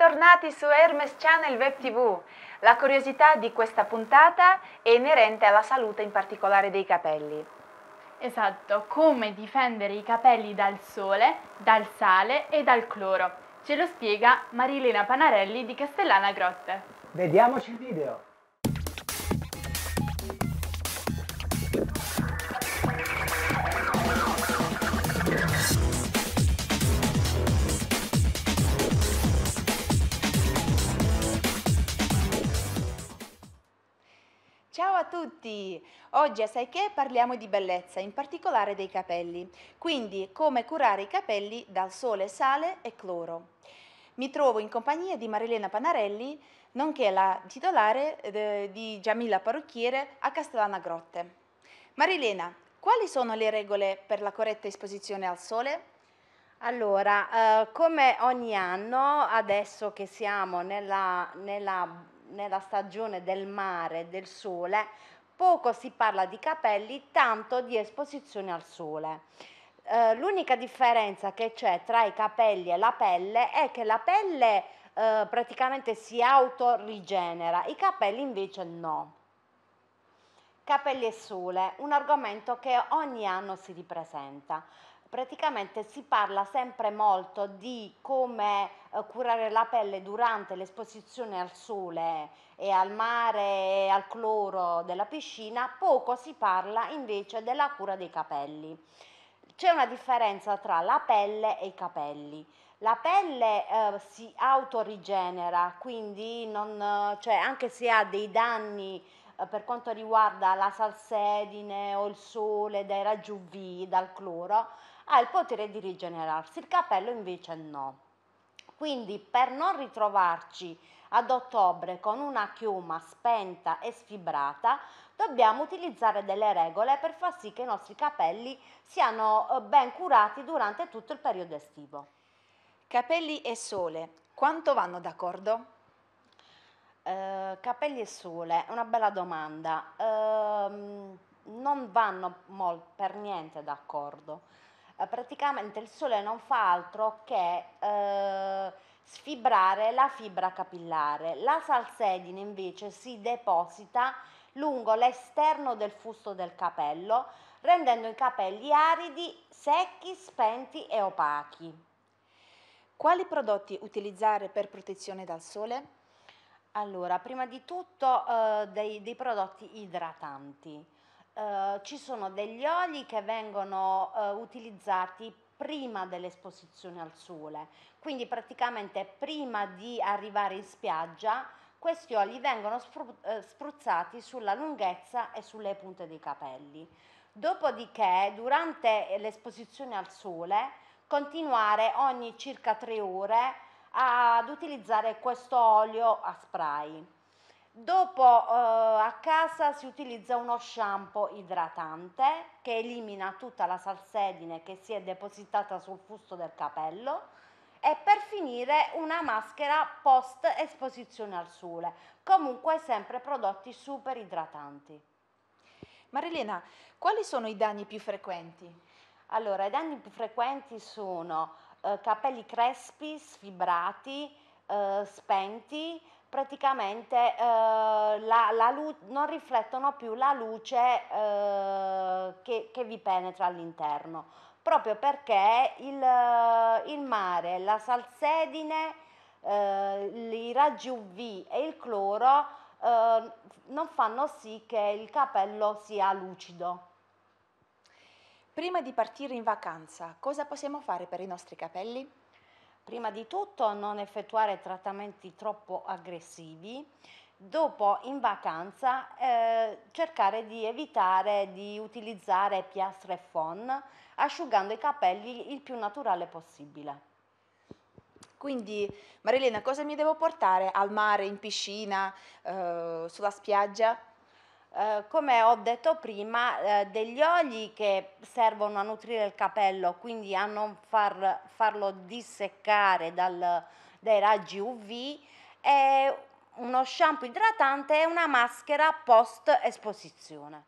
bentornati su Hermes Channel Web TV. La curiosità di questa puntata è inerente alla salute in particolare dei capelli. Esatto, come difendere i capelli dal sole, dal sale e dal cloro. Ce lo spiega Marilena Panarelli di Castellana Grotte. Vediamoci il video. Ciao a tutti! Oggi a Sai Che parliamo di bellezza, in particolare dei capelli, quindi come curare i capelli dal sole, sale e cloro. Mi trovo in compagnia di Marilena Panarelli, nonché la titolare eh, di Giamilla Parrucchiere a Castellana Grotte. Marilena, quali sono le regole per la corretta esposizione al sole? Allora, eh, come ogni anno, adesso che siamo nella, nella, nella stagione del mare e del sole, poco si parla di capelli, tanto di esposizione al sole. Eh, l'unica differenza che c'è tra i capelli e la pelle è che la pelle eh, praticamente si autorigenera, i capelli invece no. Capelli e sole, un argomento che ogni anno si ripresenta praticamente si parla sempre molto di come eh, curare la pelle durante l'esposizione al sole e al mare e al cloro della piscina, poco si parla invece della cura dei capelli. C'è una differenza tra la pelle e i capelli. La pelle eh, si autorigenera, quindi non, cioè anche se ha dei danni eh, per quanto riguarda la salsedine o il sole dai raggi UV, dal cloro, ha il potere di rigenerarsi, il capello invece no. Quindi per non ritrovarci ad ottobre con una chioma spenta e sfibrata, dobbiamo utilizzare delle regole per far sì che i nostri capelli siano eh, ben curati durante tutto il periodo estivo. Capelli e sole, quanto vanno d'accordo? Eh, capelli e sole, una bella domanda. Eh, non vanno per niente d'accordo eh, praticamente il sole non fa altro che eh, sfibrare la fibra capillare. La salsedine invece si deposita lungo l'esterno del fusto del capello, rendendo i capelli aridi, secchi, spenti e opachi. Quali prodotti utilizzare per protezione dal sole? Allora, prima di tutto eh, dei, dei prodotti idratanti. Eh, ci sono degli oli che vengono eh, utilizzati prima dell'esposizione al sole, quindi praticamente prima di arrivare in spiaggia questi oli vengono eh, spruzzati sulla lunghezza e sulle punte dei capelli. Dopodiché, durante l'esposizione al sole, continuare ogni circa 3 ore ad utilizzare questo olio a spray. Dopo eh, a casa si utilizza uno shampoo idratante che elimina tutta la salsedine che si è depositata sul fusto del capello e per finire una maschera post esposizione al sole, comunque sempre prodotti super idratanti. Marilena, quali sono i danni più frequenti? Allora, i danni più frequenti sono eh, capelli crespi, sfibrati, eh, spenti, praticamente eh, la, la non riflettono più la luce eh, che, che, vi penetra all'interno, proprio perché il, eh, il mare, la salsedine, eh, i raggi UV e il cloro eh, non fanno sì che il capello sia lucido. Prima di partire in vacanza, cosa possiamo fare per i nostri capelli? Prima di tutto non effettuare trattamenti troppo aggressivi, dopo in vacanza eh, cercare di evitare di utilizzare piastre e fon asciugando i capelli il più naturale possibile. Quindi Marilena cosa mi devo portare al mare, in piscina, eh, sulla spiaggia? Eh, come ho detto prima, eh, degli oli che servono a nutrire il capello, quindi a non far, farlo disseccare dal, dai raggi UV, e uno shampoo idratante e una maschera post esposizione.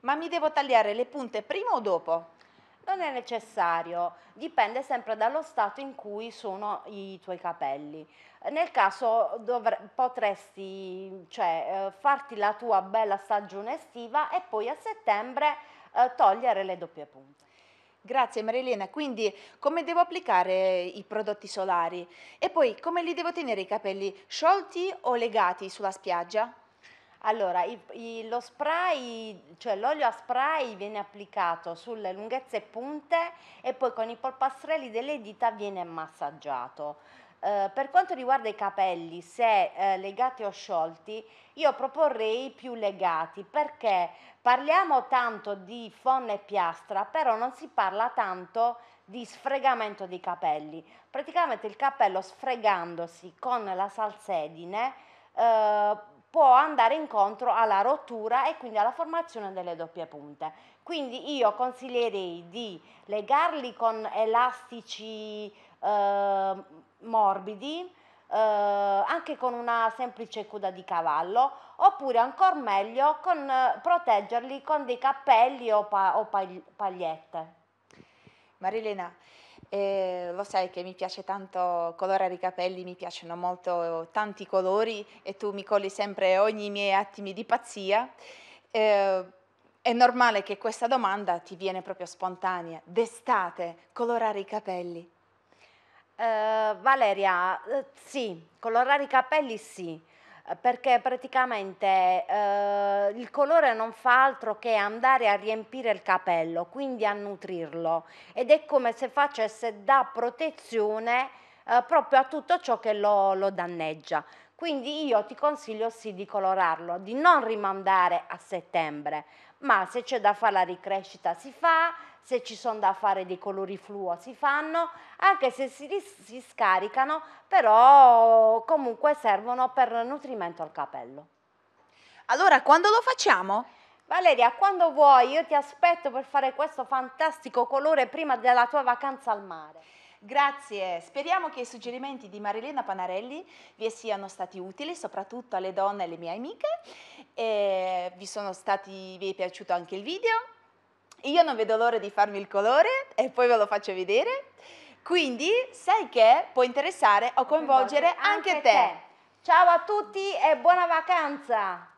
Ma mi devo tagliare le punte prima o dopo? Non è necessario, dipende sempre dallo stato in cui sono i tuoi capelli. Nel caso dovre- potresti cioè, eh, farti la tua bella stagione estiva e poi a settembre eh, togliere le doppie punte. Grazie Marilena, quindi come devo applicare i prodotti solari e poi come li devo tenere i capelli sciolti o legati sulla spiaggia? Allora, il, il, lo spray, cioè l'olio a spray viene applicato sulle lunghezze punte e poi con i polpastrelli delle dita viene massaggiato. Eh, per quanto riguarda i capelli, se eh, legati o sciolti, io proporrei più legati perché parliamo tanto di fonna e piastra, però non si parla tanto di sfregamento dei capelli. Praticamente il capello sfregandosi con la salsedine eh, può andare incontro alla rottura e quindi alla formazione delle doppie punte. Quindi io consiglierei di legarli con elastici eh, morbidi, eh, anche con una semplice coda di cavallo, oppure ancora meglio con, eh, proteggerli con dei cappelli o, pa o pagliette. Marilena, e lo sai che mi piace tanto colorare i capelli, mi piacciono molto tanti colori e tu mi colli sempre ogni miei attimi di pazzia. Eh, è normale che questa domanda ti viene proprio spontanea. D'estate, colorare i capelli. Uh, Valeria, eh, sì, colorare i capelli sì, eh, perché praticamente eh, il colore non fa altro che andare a riempire il capello, quindi a nutrirlo ed è come se facesse da protezione eh, proprio a tutto ciò che lo, lo danneggia. Quindi io ti consiglio sì di colorarlo, di non rimandare a settembre, ma se c'è da fare la ricrescita si fa, se ci sono da fare dei colori fluo si fanno, anche se si, si scaricano, però comunque servono per nutrimento al capello. Allora, quando lo facciamo? Valeria, quando vuoi, io ti aspetto per fare questo fantastico colore prima della tua vacanza al mare. Grazie, speriamo che i suggerimenti di Marilena Panarelli vi siano stati utili, soprattutto alle donne e alle mie amiche. E vi, stati, vi è piaciuto anche il video. Io non vedo l'ora di farmi il colore e poi ve lo faccio vedere. Quindi sai che può interessare o coinvolgere anche, te. Ciao a tutti e buona vacanza!